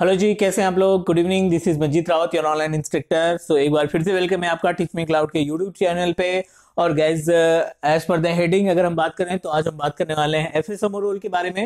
hello जी कैसे हैं आप लोग good evening this is Majeet Rawat your online instructor so एक बार फिर से वेलकम है आपका टिक्स क्लाउड के यूट्यूब चैनल पे और guys as per the heading अगर हम बात करें तो आज हम बात करने वाले हैं एफ एस रोल के बारे में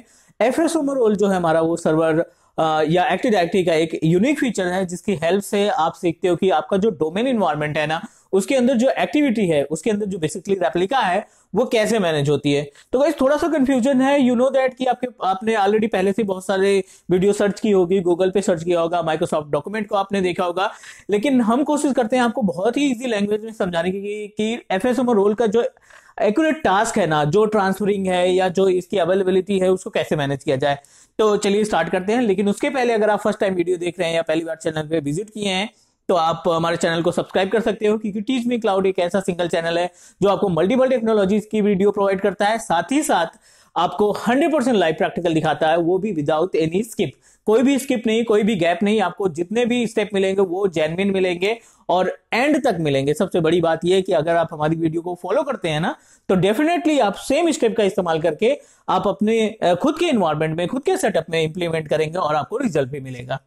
एफ एस रोल जो है हमारा वो सर्वर या एक्टिव डायरेक्टरी का एक यूनिक फीचर है जिसकी हेल्प से आप सीखते हो कि आपका जो डोमेन इन्वायरमेंट है ना उसके अंदर जो एक्टिविटी है उसके अंदर जो बेसिकली रेप्लिका है वो कैसे मैनेज होती है तो गाइज थोड़ा सा कंफ्यूजन है यू नो दैट कि आपके आपने ऑलरेडी पहले से बहुत सारे वीडियो सर्च की होगी गूगल पे सर्च किया होगा माइक्रोसॉफ्ट डॉक्यूमेंट को आपने देखा होगा लेकिन हम कोशिश करते हैं आपको बहुत ही इजी लैंग्वेज में समझाने की कि एफ एस रोल का जो एक्यूरेट टास्क है ना जो ट्रांसफरिंग है या जो इसकी अवेलेबिलिटी है उसको कैसे मैनेज किया जाए तो चलिए स्टार्ट करते हैं लेकिन उसके पहले अगर आप फर्स्ट टाइम वीडियो देख रहे हैं या पहली बार चैनल पे विजिट किए हैं तो आप हमारे चैनल को सब्सक्राइब कर सकते हो क्योंकि टीच मी क्लाउड एक ऐसा सिंगल चैनल है जो आपको मल्टीपल टेक्नोलॉजीज की वीडियो प्रोवाइड करता है साथ ही साथ आपको 100% लाइव प्रैक्टिकल दिखाता है वो भी विदाउट एनी स्किप कोई भी स्किप नहीं कोई भी गैप नहीं आपको जितने भी स्टेप मिलेंगे वो जेनविन मिलेंगे और एंड तक मिलेंगे सबसे बड़ी बात यह है कि अगर आप हमारी वीडियो को फॉलो करते हैं ना तो डेफिनेटली आप सेम स्टेप का इस्तेमाल करके आप अपने खुद के इन्वायरमेंट में खुद के सेटअप में इंप्लीमेंट करेंगे और आपको रिजल्ट भी मिलेगा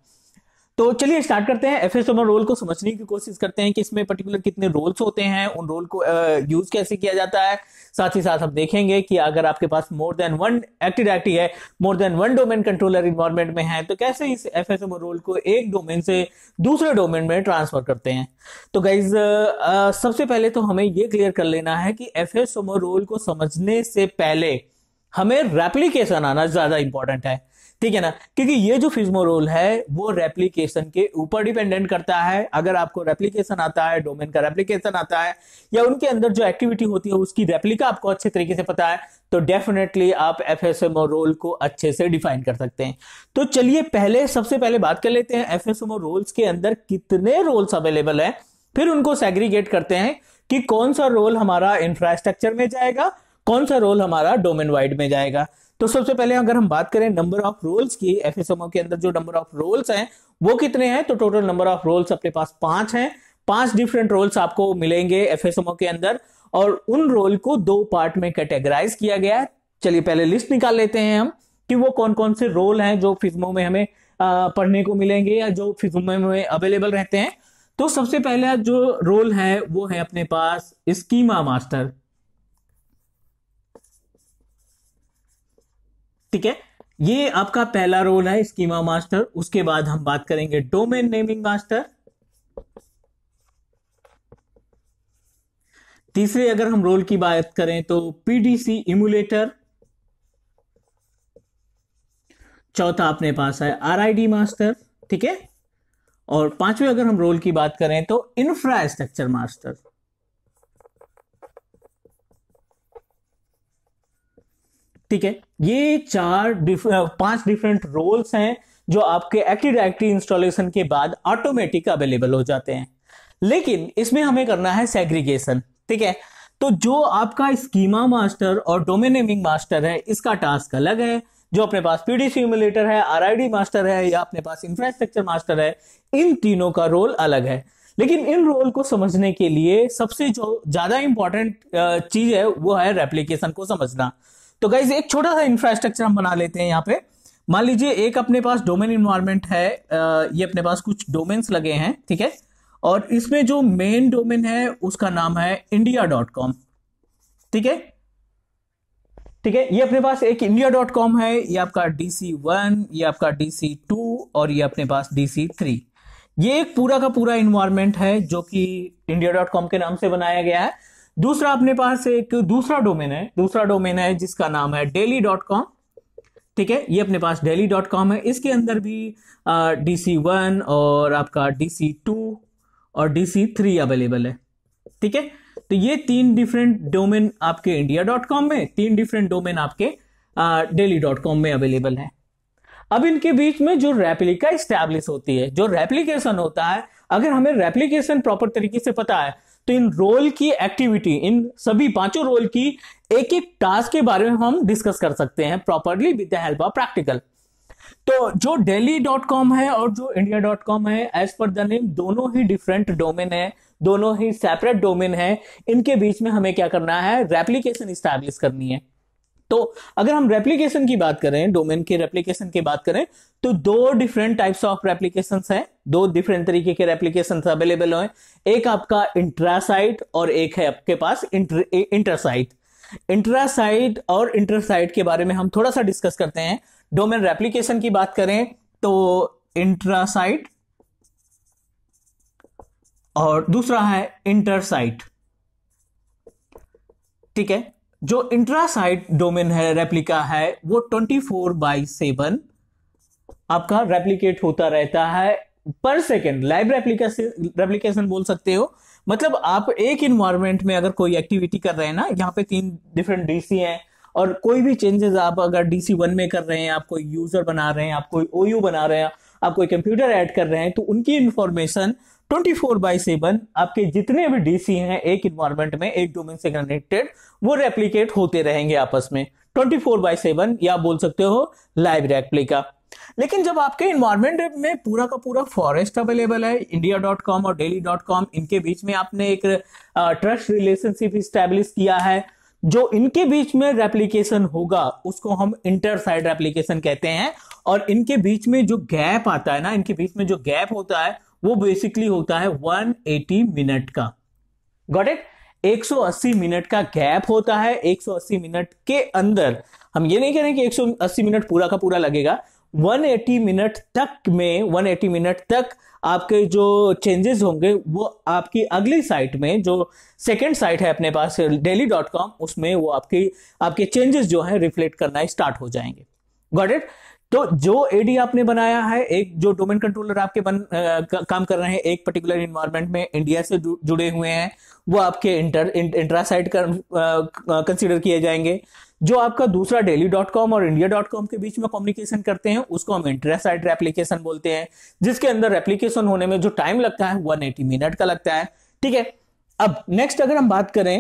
तो चलिए स्टार्ट करते हैं एफ एस रोल को समझने की कोशिश करते हैं कि इसमें पर्टिकुलर कितने रोल्स होते हैं उन रोल को यूज कैसे किया जाता है साथ ही साथ हम देखेंगे कि अगर आपके पास more than one active active है more than one domain controller environment में है तो कैसे इस एफ एस रोल को एक डोमेन से दूसरे डोमेन में ट्रांसफर करते हैं तो गाइज सबसे पहले तो हमें ये क्लियर कर लेना है कि एफ एस रोल को समझने से पहले हमें रेप्लीकेशन आना ज्यादा इंपॉर्टेंट है ठीक है ना क्योंकि ये जो फिजमोरोल है वो रेप्लीकेशन के ऊपर डिपेंडेंट करता है अगर आपको रेप्लीकेशन आता है डोमेन का रेप्लीकेशन आता है या उनके अंदर जो एक्टिविटी होती है उसकी रेप्लिका आपको अच्छे तरीके से पता है तो डेफिनेटली आप एफ रोल को अच्छे से डिफाइन कर सकते हैं तो चलिए पहले सबसे पहले बात कर लेते हैं एफ रोल्स के अंदर कितने रोल्स अवेलेबल है फिर उनको सेग्रीगेट करते हैं कि कौन सा रोल हमारा इंफ्रास्ट्रक्चर में जाएगा कौन सा रोल हमारा डोमेन वाइड में जाएगा तो सबसे पहले अगर हम बात करें नंबर ऑफ रोल्स की एफ के अंदर जो नंबर ऑफ रोल्स हैं वो कितने हैं तो टोटल नंबर ऑफ रोल्स अपने पास पांच हैं पांच डिफरेंट रोल्स आपको मिलेंगे एफ के अंदर और उन रोल को दो पार्ट में कैटेगराइज किया गया है चलिए पहले लिस्ट निकाल लेते हैं हम कि वो कौन कौन से रोल हैं जो फिजमो में हमें पढ़ने को मिलेंगे या जो फिजमो में अवेलेबल रहते हैं तो सबसे पहला जो रोल है वो है अपने पास स्कीमा मास्टर ठीक है ये आपका पहला रोल है स्कीमा मास्टर उसके बाद हम बात करेंगे डोमेन नेमिंग मास्टर तीसरे अगर हम रोल की बात करें तो पीडीसी इमुलेटर चौथा अपने पास है आरआईडी मास्टर ठीक है और पांचवें अगर हम रोल की बात करें तो इंफ्रास्ट्रक्चर मास्टर ठीक है ये चार डिफ, पांच डिफरेंट रोल्स हैं जो आपके एक्टिव डायरेक्टरी इंस्टॉलेशन के बाद ऑटोमेटिक अवेलेबल हो जाते हैं लेकिन इसमें हमें करना है सेग्रीगेशन ठीक है तो जो आपका स्कीमा मास्टर और डोमेनेमिंग मास्टर है इसका टास्क अलग है जो अपने पास पीडी सिमुलेटर है आर मास्टर है या अपने पास इंफ्रास्ट्रक्चर मास्टर है इन तीनों का रोल अलग है लेकिन इन रोल को समझने के लिए सबसे जो ज्यादा इंपॉर्टेंट चीज है वो है रेप्लीकेशन को समझना तो गाइज एक छोटा सा इंफ्रास्ट्रक्चर हम बना लेते हैं यहाँ पे मान लीजिए एक अपने पास डोमेन इन्वायरमेंट है ये अपने पास कुछ डोमेन्स लगे हैं ठीक है और इसमें जो मेन डोमेन है उसका नाम है इंडिया डॉट कॉम ठीक है ठीक है ये अपने पास एक इंडिया डॉट कॉम है ये आपका डी सी वन ये आपका डी सी टू और ये अपने पास डी सी थ्री ये एक पूरा का पूरा इन्वायरमेंट है जो कि इंडिया डॉट कॉम के नाम से बनाया गया है दूसरा अपने पास एक दूसरा डोमेन है दूसरा डोमेन है जिसका नाम है डेली डॉट कॉम ठीक है ये अपने पास डेली डॉट कॉम है इसके अंदर भी डी सी वन और आपका डी सी टू और डी सी थ्री अवेलेबल है ठीक है तो ये तीन डिफरेंट डोमेन आपके इंडिया डॉट कॉम में तीन डिफरेंट डोमेन आपके डेली डॉट कॉम में अवेलेबल है अब इनके बीच में जो रेप्लिका स्टैब्लिश होती है जो रेप्लीकेशन होता है अगर हमें रेप्लीकेशन प्रॉपर तरीके से पता है तो इन रोल की एक्टिविटी इन सभी पांचों रोल की एक एक टास्क के बारे में हम डिस्कस कर सकते हैं properly with the help of practical तो जो डेली डॉट कॉम है और जो इंडिया डॉट कॉम है एज पर द नेम दोनों ही डिफरेंट डोमेन है दोनों ही सेपरेट डोमेन है इनके बीच में हमें क्या करना है रेप्लीकेशन स्टैब्लिश करनी है तो अगर हम रेप्लीकेशन की बात करें डोमेन के रेप्लीकेशन की बात करें तो दो डिफरेंट टाइप्स ऑफ रेप्लीकेशन है दो डिफरेंट तरीके के रेप्लीकेशन अवेलेबल हैं एक आपका इंट्रासाइट और एक है आपके पास इंटर, इंटरसाइट इंट्रासाइट और इंटरसाइट के बारे में हम थोड़ा सा डिस्कस करते हैं डोमेन रेप्लीकेशन की बात करें तो इंट्रासाइट और दूसरा है इंटरसाइट ठीक है जो इंट्रासाइट डोमेन है रेप्लिका है वो 24 फोर बाई सेवन आपका रेप्लीकेट होता रहता है पर सेकेंड लाइव रेप्लीकेशन रेप्लीकेशन बोल सकते हो मतलब आप एक इन्वायरमेंट में अगर कोई एक्टिविटी कर रहे हैं ना यहाँ पे तीन डिफरेंट डीसी हैं और कोई भी चेंजेस आप अगर डीसी वन में कर रहे हैं आप कोई यूजर बना रहे हैं आप कोई ओयू बना रहे हैं आप कोई कंप्यूटर ऐड कर रहे हैं तो उनकी information twenty four by seven आपके जितने भी डीसी हैं एक इन्वायरमेंट में एक डोमेन से कनेक्टेड वो रेप्लीकेट होते रहेंगे आपस में ट्वेंटी फोर बाई सेवन या बोल सकते हो लाइव रेप्लिका लेकिन जब आपके इन्वायरमेंट में पूरा का पूरा फॉरेस्ट अवेलेबल है इंडिया डॉट कॉम और डेली डॉट कॉम इनके बीच में आपने एक ट्रस्ट रिलेशनशिप स्टेब्लिश किया है जो इनके बीच में रेप्लीकेशन होगा उसको हम इंटर साइड रेप्लीकेशन कहते हैं और इनके बीच में जो गैप आता है ना इनके बीच में जो गैप होता है वो बेसिकली होता है 180 मिनट का गॉट इट 180 मिनट का गैप होता है 180 मिनट के अंदर हम ये नहीं कह रहे कि 180 मिनट पूरा का पूरा लगेगा 180 मिनट तक में 180 मिनट तक आपके जो चेंजेस होंगे वो आपकी अगली साइट में जो सेकेंड साइट है अपने पास डेली डॉट कॉम उसमें वो आपकी आपके चेंजेस जो है रिफ्लेक्ट करना स्टार्ट हो जाएंगे गॉट इट तो जो एडी आपने बनाया है एक जो डोमेन कंट्रोलर आपके बन आ, का, काम कर रहे हैं एक पर्टिकुलर इन्वायरमेंट में इंडिया से जु, जुड़े हुए हैं वो आपके इंटर इंट्रा कंसिडर किए जाएंगे जो आपका दूसरा डेली डॉट कॉम और इंडिया डॉट कॉम के बीच में कम्युनिकेशन करते हैं उसको हम इंट्रासाइट रेप्लीकेशन बोलते हैं जिसके अंदर रेप्लीकेशन होने में जो टाइम लगता है वन एटी मिनट का लगता है ठीक है अब नेक्स्ट अगर हम बात करें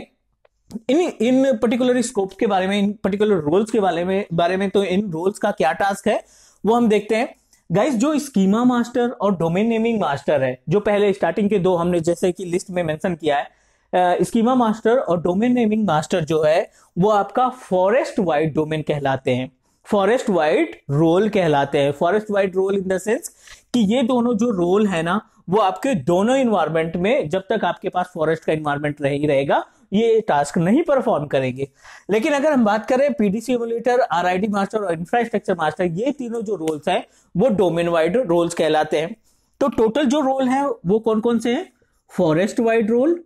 इन इन पर्टिकुलर स्कोप के बारे में इन पर्टिकुलर रोल्स के बारे में बारे में तो इन रोल्स का क्या टास्क है वो हम देखते हैं गाइस जो स्कीमा मास्टर और डोमेन नेमिंग मास्टर है जो पहले स्टार्टिंग के दो हमने जैसे कि लिस्ट में मेंशन किया है स्कीमा मास्टर और डोमेन नेमिंग मास्टर जो है वो आपका फॉरेस्ट वाइड डोमेन कहलाते हैं फॉरेस्ट वाइड रोल कहलाते हैं forest wide role in the sense कि ये दोनों जो रोल है ना वो आपके दोनों इन्वायरमेंट में जब तक आपके पास फॉरेस्ट का इन्वायरमेंट नहीं ही रहेगा ये टास्क नहीं परफॉर्म करेंगे लेकिन अगर हम बात करें आर आई डी मास्टर और इंफ्रास्ट्रक्चर मास्टर ये तीनों जो रोल्स हैं वो डोमेन वाइड रोल्स कहलाते हैं तो टोटल जो रोल है वो कौन कौन से हैं फॉरेस्ट वाइड रोल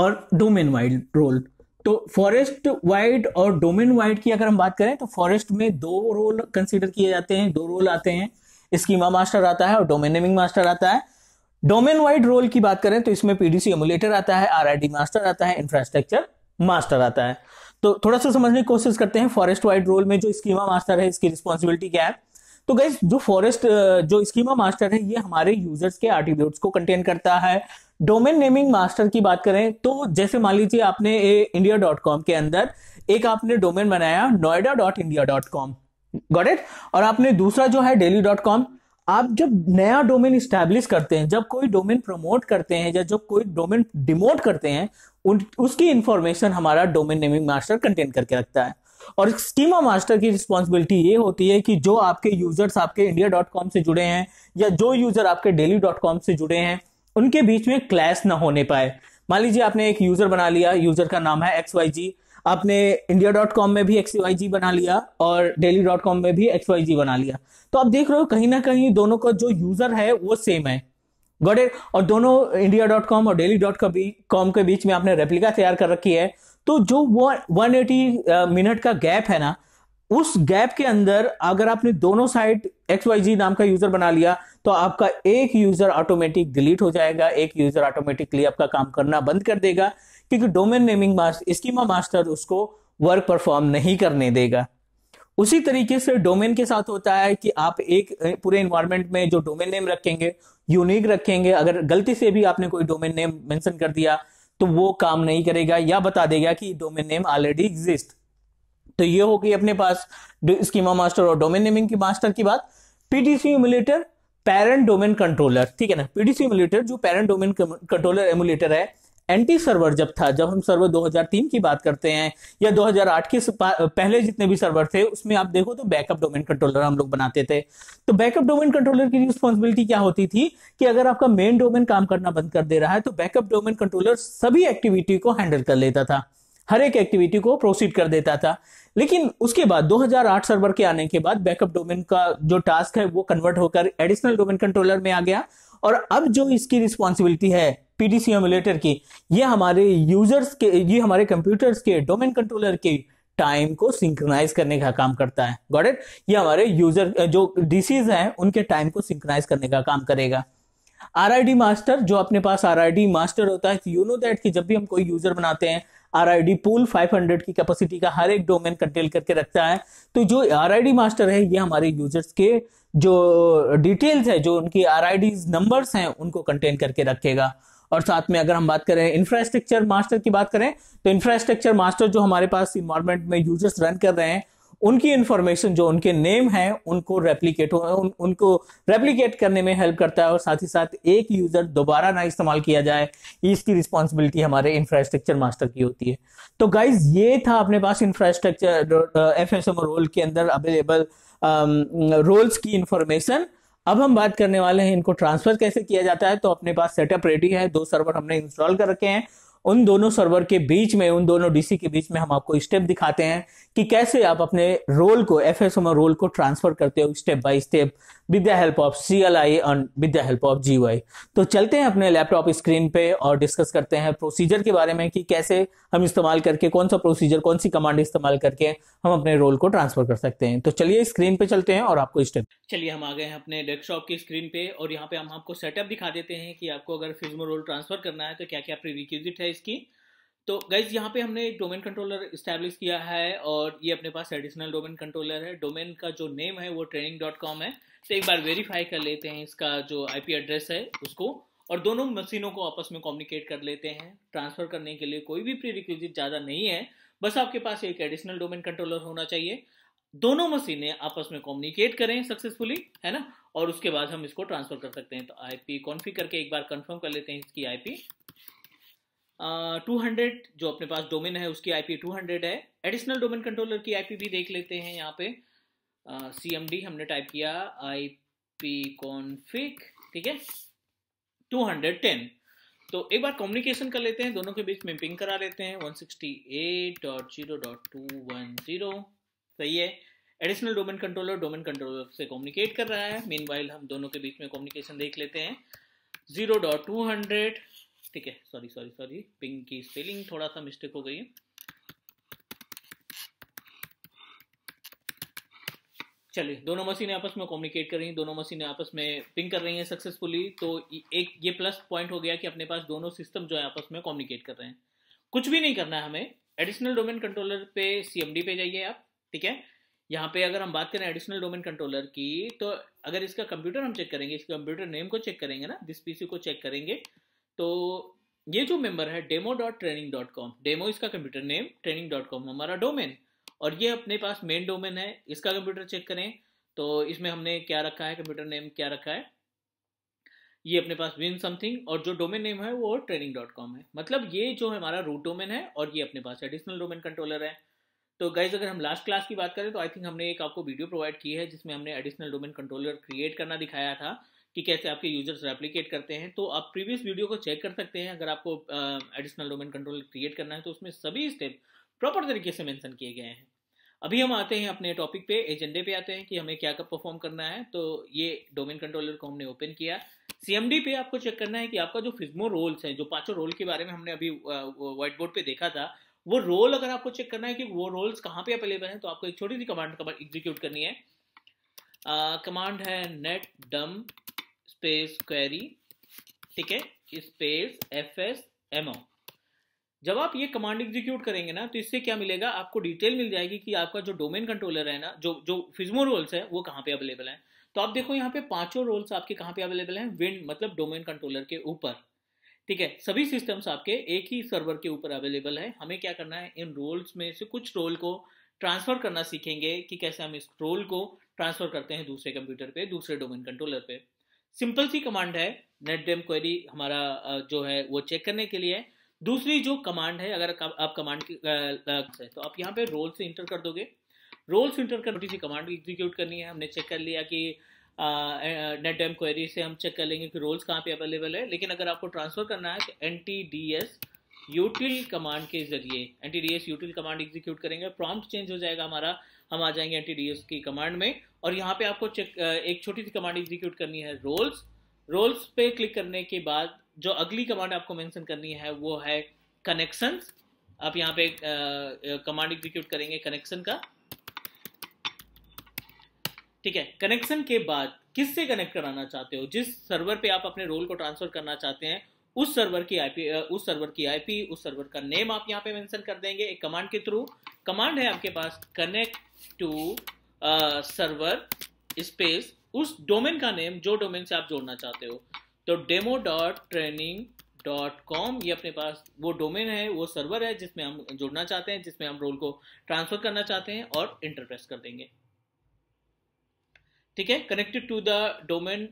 और डोमेन वाइड रोल तो फॉरेस्ट वाइड और डोमेन वाइड की अगर हम बात करें तो फॉरेस्ट में दो रोल कंसीडर किए जाते हैं दो रोल आते हैं स्कीमा मास्टर आता है और डोमेनेमिंग मास्टर आता है डोमेन वाइड रोल की बात करें तो इसमें पीडीसी एमुलेटर आता है आर मास्टर आता है इंफ्रास्ट्रक्चर मास्टर आता है तो थोड़ा सा समझने की कोशिश करते हैं फॉरेस्ट वाइड रोल में जो स्कीमा मास्टर है इसकी रिस्पॉन्सिबिलिटी क्या है तो गैस जो फॉरेस्ट जो स्कीमा मास्टर है ये हमारे यूजर्स के आर्टिट्यूट को कंटेन करता है डोमेन नेमिंग मास्टर की बात करें तो जैसे मान लीजिए आपने इंडिया डॉट कॉम के अंदर एक आपने डोमेन बनाया Noida dot India dot com got it और आपने दूसरा जो है डेली डॉट कॉम आप जब नया डोमेन स्टैब्लिश करते हैं जब कोई डोमेन प्रमोट करते हैं या जब कोई डोमेन डिमोट करते हैं उन उसकी इंफॉर्मेशन हमारा डोमेन नेमिंग मास्टर कंटेन करके रखता है और स्कीमा मास्टर की रिस्पॉन्सिबिलिटी ये होती है कि जो आपके यूजर्स आपके इंडिया डॉट कॉम से जुड़े हैं या जो यूजर आपके डेली डॉट कॉम से जुड़े हैं उनके बीच में क्लैश ना होने पाए मान लीजिए आपने एक यूजर बना लिया यूजर का नाम है एक्स वाई जी आपने इंडिया डॉट कॉम में भी एक्स वाई जी बना लिया और डेली डॉट कॉम में भी एक्स वाई जी बना लिया तो आप देख रहे हो कहीं ना कहीं दोनों का जो यूजर है वो सेम है गॉट इट और दोनों इंडिया डॉट कॉम और डेली डॉट कॉम के बीच में आपने रेप्लिका तैयार कर रखी है तो जो वो एटी मिनट uh, का गैप है ना उस गैप के अंदर अगर आपने दोनों साइड एक्स वाई जी नाम का यूजर बना लिया तो आपका एक यूजर ऑटोमेटिक डिलीट हो जाएगा एक यूजर ऑटोमेटिकली आपका काम करना बंद कर देगा क्योंकि domain naming master schema master उसको वर्क परफॉर्म नहीं करने देगा उसी तरीके से डोमेन के साथ होता है कि आप एक पूरे इन्वायरमेंट में जो डोमेन नेम रखेंगे यूनिक रखेंगे अगर गलती से भी आपने कोई डोमेन नेम मेंशन कर दिया तो वो काम नहीं करेगा या बता देगा कि डोमेन नेम ऑलरेडी एग्जिस्ट तो ये हो गई अपने पास स्कीमा मास्टर और डोमेन नेमिंग की मास्टर की बात PTC emulator parent domain controller ठीक है ना पीटीसी एमुलेटर जो पेरेंट डोमेन कंट्रोलर एमुलेटर है एंटी सर्वर जब था जब हम सर्वर 2003 की बात करते हैं या 2008 के पहले जितने भी सर्वर थे उसमें आप देखो तो बैकअप डोमेन कंट्रोलर हम लोग बनाते थे तो बैकअप डोमेन कंट्रोलर की रिस्पॉन्सिबिलिटी क्या होती थी कि अगर आपका मेन डोमेन काम करना बंद कर दे रहा है तो बैकअप डोमेन कंट्रोलर सभी एक्टिविटी को हैंडल कर लेता था हर एक एक्टिविटी को प्रोसीड कर देता था लेकिन उसके बाद 2008 सर्वर के आने के बाद बैकअप डोमेन का जो टास्क है वो कन्वर्ट होकर एडिशनल डोमेन कंट्रोलर में आ गया और अब जो इसकी रिस्पॉन्सिबिलिटी है पीडीसी एमुलेटर की ये हमारे यूजर्स के ये हमारे कंप्यूटर्स के डोमेन कंट्रोलर के टाइम को सिंक्रोनाइज करने का काम करता है गॉट इट ये हमारे यूजर जो डिसीज हैं उनके टाइम को सिंक्रोनाइज करने का काम करेगा आर मास्टर जो अपने पास आर मास्टर होता है यू नो दैट कि जब भी हम कोई यूजर बनाते हैं R I D pool five hundred की कैपेसिटी का हर एक डोमेन कंटेल करके रखता है तो जो आर आई डी मास्टर है ये हमारे यूजर्स के जो डिटेल्स है जो उनकी आर आई डी नंबर्स हैं उनको कंटेन करके रखेगा और साथ में अगर हम बात करें इंफ्रास्ट्रक्चर मास्टर की बात करें तो इंफ्रास्ट्रक्चर मास्टर जो हमारे पास इन्वायरमेंट में यूजर्स रन कर रहे हैं उनकी इंफॉर्मेशन जो उनके नेम है उनको रेप्लीकेट हो उन, उनको रेप्लीकेट करने में हेल्प करता है और साथ ही साथ एक यूजर दोबारा ना इस्तेमाल किया जाए इसकी रिस्पॉन्सिबिलिटी हमारे इंफ्रास्ट्रक्चर मास्टर की होती है तो गाइज ये था अपने पास infrastructure F S M role के अंदर अवेलेबल रोल्स um, की इंफॉर्मेशन अब हम बात करने वाले हैं इनको ट्रांसफर कैसे किया जाता है तो अपने पास सेटअप रेडी है दो सर्वर हमने इंस्टॉल कर रखे हैं उन दोनों सर्वर के बीच में उन दोनों डीसी के बीच में हम आपको स्टेप दिखाते हैं कि कैसे आप अपने रोल को एफ रोल को ट्रांसफर करते हो step by step with the help of C L I and with the help of G Y तो चलते हैं अपने लैपटॉप स्क्रीन पे और डिस्कस करते हैं प्रोसीजर के बारे में कि कैसे हम इस्तेमाल करके कौन सा प्रोसीजर कौन सी कमांड इस्तेमाल करके हम अपने रोल को ट्रांसफर कर सकते हैं तो चलिए स्क्रीन पे चलते हैं और आपको स्टेप चलिए हम आ गए हैं अपने डेस्कटॉप की स्क्रीन पे और यहाँ पे हम आपको सेटअप दिखा देते हैं कि आपको अगर फिजमो रोल ट्रांसफर करना है तो क्या क्या प्रीरिक्विजिट है इसकी तो गाइज यहाँ पे हमने एक डोमेन कंट्रोलर इस्टेब्लिश किया है और ये अपने पास एडिशनल डोमेन कंट्रोलर है डोमेन का जो नेम है वो ट्रेनिंग डॉट कॉम है से एक बार वेरीफाई कर लेते हैं इसका जो आईपी एड्रेस है उसको और दोनों मशीनों को आपस में कम्युनिकेट कर लेते हैं ट्रांसफर करने के लिए कोई भी प्रीरिक्विजिट ज़्यादा नहीं है बस आपके पास एक एडिशनल डोमेन कंट्रोलर होना चाहिए दोनों मशीनें आपस में कम्युनिकेट करें सक्सेसफुली है ना और उसके बाद हम इसको ट्रांसफर कर सकते हैं तो आईपी कॉन्फी करके एक बार कंफर्म कर लेते हैं इसकी आईपी टू हंड्रेड जो अपने पास डोमेन है उसकी आईपी टू हंड्रेड है एडिशनल डोमेन कंट्रोलर की आईपी भी देख लेते हैं यहाँ पे सी एम डी हमने टाइप किया आई पी कॉन्फिक ठीक है टू हंड्रेड टेन तो एक बार कम्युनिकेशन कर लेते हैं दोनों के बीच में पिंग करा लेते हैं one one sixty eight dot dot zero two zero सही है additional domain controller domain controller से कम्युनिकेट कर रहा है मीन हम दोनों के बीच में कम्युनिकेशन देख लेते हैं जीरो डॉट टू हंड्रेड ठीक है सॉरी सॉरी सॉरी पिंग की स्पेलिंग थोड़ा सा मिस्टेक हो गई है चलिए दोनों मशीनें आपस में कम्युनिकेट कर रही हैं दोनों मशीनें आपस में पिंग कर रही हैं सक्सेसफुली तो एक ये प्लस पॉइंट हो गया कि अपने पास दोनों सिस्टम जो है आपस में कम्युनिकेट कर रहे हैं कुछ भी नहीं करना है हमें एडिशनल डोमेन कंट्रोलर पे सी पे जाइए आप ठीक है यहाँ पे अगर हम बात करें एडिशनल डोमेन कंट्रोलर की तो अगर इसका कंप्यूटर हम चेक करेंगे इसके कंप्यूटर नेम को चेक करेंगे ना दिस पीसी को चेक करेंगे तो ये जो मेंबर है demo dot training dot com demo इसका computer name training dot com हमारा डोमेन और ये अपने पास मेन डोमेन है इसका कंप्यूटर चेक करें तो इसमें हमने क्या रखा है कंप्यूटर नेम क्या रखा है ये अपने पास विन समथिंग और जो डोमेन नेम है वो ट्रेनिंग डॉट कॉम है मतलब ये जो हमारा रूट डोमेन है और ये अपने पास एडिशनल डोमेन कंट्रोलर है तो गाइज अगर हम लास्ट क्लास की बात करें तो आई थिंक हमने एक आपको वीडियो प्रोवाइड की है जिसमें हमने एडिशनल डोमेन कंट्रोलर क्रिएट करना दिखाया था कि कैसे आपके यूजर्स रेप्लीकेट करते हैं तो आप प्रीवियस वीडियो को चेक कर सकते हैं अगर आपको एडिशनल डोमेन कंट्रोलर क्रिएट करना है तो उसमें सभी स्टेप प्रॉपर तरीके से मेंशन किए गए हैं अभी हम आते हैं अपने टॉपिक पे एजेंडे पे आते हैं कि हमें क्या कब परफॉर्म करना है तो ये डोमेन कंट्रोलर को हमने ओपन किया सीएमडी पे आपको चेक करना है कि आपका जो फिजमो रोल्स हैं जो पांचों रोल के बारे में हमने अभी व्हाइट बोर्ड पे देखा था वो रोल अगर आपको चेक करना है कि वो रोल्स कहाँ पे अवेलेबल है तो आपको एक छोटी सी कमांड एग्जीक्यूट करनी है कमांड uh, है नेट डम स्पेस क्वेरी ठीक है space F S M O जब आप ये कमांड एग्जीक्यूट करेंगे ना तो इससे क्या मिलेगा आपको डिटेल मिल जाएगी कि आपका जो डोमेन कंट्रोलर है ना जो जो फिजमो रोल्स है वो कहाँ पे अवेलेबल है तो आप देखो यहाँ पे पांचों रोल्स आपके कहाँ पे अवेलेबल हैं विंड मतलब डोमेन कंट्रोलर के ऊपर ठीक है सभी सिस्टम्स आपके एक ही सर्वर के ऊपर अवेलेबल है हमें क्या करना है इन रोल्स में से कुछ रोल को ट्रांसफर करना सीखेंगे कि कैसे हम इस रोल को ट्रांसफर करते हैं दूसरे कंप्यूटर पे दूसरे डोमेन कंट्रोलर पे सिंपल सी कमांड है नेट डेम क्वेरी हमारा जो है वो चेक करने के लिए दूसरी जो कमांड है अगर आप कमांड की तो आप यहाँ पे रोल से इंटर कर दोगे रोल से इंटर कर छोटी सी कमांड एग्जीक्यूट करनी है हमने चेक कर लिया कि नेट एम क्वेरी से हम चेक कर लेंगे कि रोल्स कहाँ पे अवेलेबल है लेकिन अगर आपको ट्रांसफर करना है तो N T D S util command के जरिए N T D S util command execute करेंगे प्रॉम्प्ट चेंज हो जाएगा हमारा हम आ जाएंगे एन टी डी एस की कमांड में और यहाँ पे आपको चेक एक छोटी सी कमांड एग्जीक्यूट करनी है रोल्स रोल्स पे क्लिक करने के बाद जो अगली कमांड आपको मेंशन करनी है वो है कनेक्शन आप यहाँ पे कमांड एग्जीक्यूट करेंगे कनेक्शन का ठीक है कनेक्शन के बाद किससे कनेक्ट कराना चाहते हो जिस सर्वर पे आप अपने रोल को ट्रांसफर करना चाहते हैं उस सर्वर की आईपी उस सर्वर की आईपी उस सर्वर का नेम आप यहाँ पे मेंशन कर देंगे एक कमांड के थ्रू कमांड है आपके पास कनेक्ट टू सर्वर स्पेस उस डोमेन का नेम जो डोमेन से आप जोड़ना चाहते हो तो demo dot training dot com ये अपने पास वो डोमेन है वो सर्वर है जिसमें हम जुड़ना चाहते हैं जिसमें हम रोल को ट्रांसफर करना चाहते हैं और इंटरप्रेस कर देंगे ठीक है connected to the domain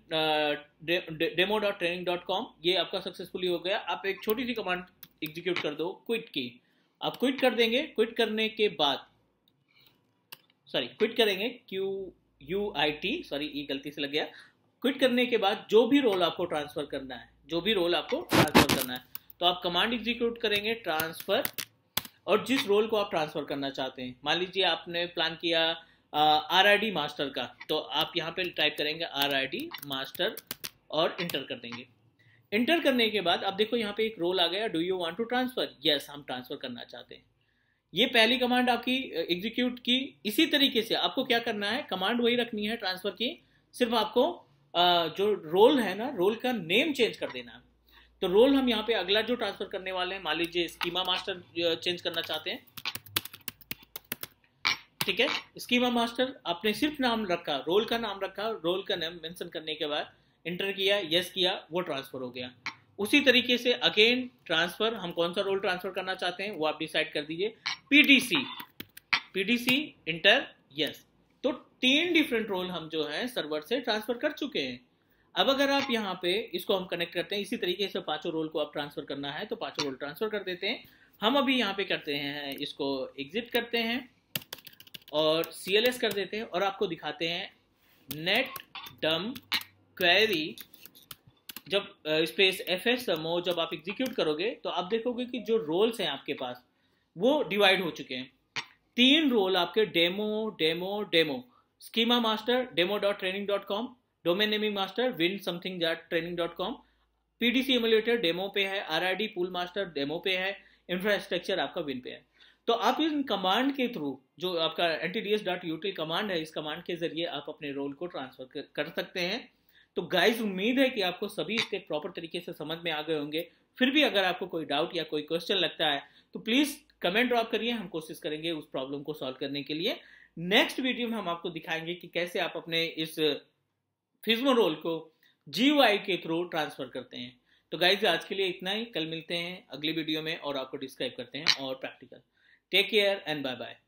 demo dot training dot com ये आपका सक्सेसफुली हो गया आप एक छोटी सी कमांड एग्जीक्यूट कर दो क्विट की आप क्विट कर देंगे क्विट करने के बाद सॉरी क्विट करेंगे Q U I T sorry ये गलती से लग गया क्विट करने के बाद जो भी रोल आपको ट्रांसफर करना है जो भी रोल आपको ट्रांसफर करना है तो आप कमांड एग्जीक्यूट करेंगे ट्रांसफर और जिस रोल को आप ट्रांसफर करना चाहते हैं मान लीजिए आपने प्लान किया आर मास्टर का तो आप यहाँ पे टाइप करेंगे आर मास्टर और इंटर कर देंगे इंटर करने के बाद आप देखो यहाँ पे एक रोल आ गया do you want to transfer yes हम ट्रांसफर करना चाहते हैं ये पहली कमांड आपकी एग्जीक्यूट की इसी तरीके से आपको क्या करना है कमांड वही रखनी है ट्रांसफर की सिर्फ आपको जो रोल है ना रोल का नेम चेंज कर देना तो रोल हम यहाँ पे अगला जो ट्रांसफर करने वाले हैं मान लीजिए स्कीमा मास्टर चेंज करना चाहते हैं ठीक है स्कीमा मास्टर आपने सिर्फ नाम रखा रोल का नाम रखा रोल का नाम मेंशन करने के बाद इंटर किया यस किया वो ट्रांसफर हो गया उसी तरीके से अगेन ट्रांसफर हम कौन सा रोल ट्रांसफर करना चाहते हैं वो आप डिसाइड कर दीजिए पीडीसी पीडीसी इंटर यस तो तीन डिफरेंट रोल हम जो है सर्वर से ट्रांसफर कर चुके हैं अब अगर आप यहाँ पे इसको हम कनेक्ट करते हैं इसी तरीके से पांचों रोल को आप ट्रांसफर करना है तो पांचों रोल ट्रांसफर कर देते हैं हम अभी यहाँ पे करते हैं इसको एग्जिट करते हैं और सी कर देते हैं और आपको दिखाते हैं नेट डम क्वेरी जब स्पेस एफ एस मो जब आप एग्जीक्यूट करोगे तो आप देखोगे कि जो रोल्स हैं आपके पास वो डिवाइड हो चुके हैं तीन रोल आपके demo demo demo schema master demo dot training dot com domain naming master win something dot training dot com PDC emulator demo पे है R R D pool master demo पे है इंफ्रास्ट्रक्चर आपका विन पे है तो आप इन कमांड के थ्रू जो आपका N T D S dot util command है इस कमांड के जरिए आप अपने रोल को ट्रांसफर कर सकते हैं तो गाइज उम्मीद है कि आपको सभी इसके प्रॉपर तरीके से समझ में आ गए होंगे फिर भी अगर आपको कोई डाउट या कोई क्वेश्चन लगता है तो प्लीज कमेंट ड्रॉप करिए हम कोशिश करेंगे उस प्रॉब्लम को सॉल्व करने के लिए नेक्स्ट वीडियो में हम आपको दिखाएंगे कि कैसे आप अपने इस फिज्मो रोल को जीवाई के थ्रू ट्रांसफर करते हैं तो गाइज आज के लिए इतना ही कल मिलते हैं अगली वीडियो में और आपको डिस्क्राइब करते हैं और practical take care and bye bye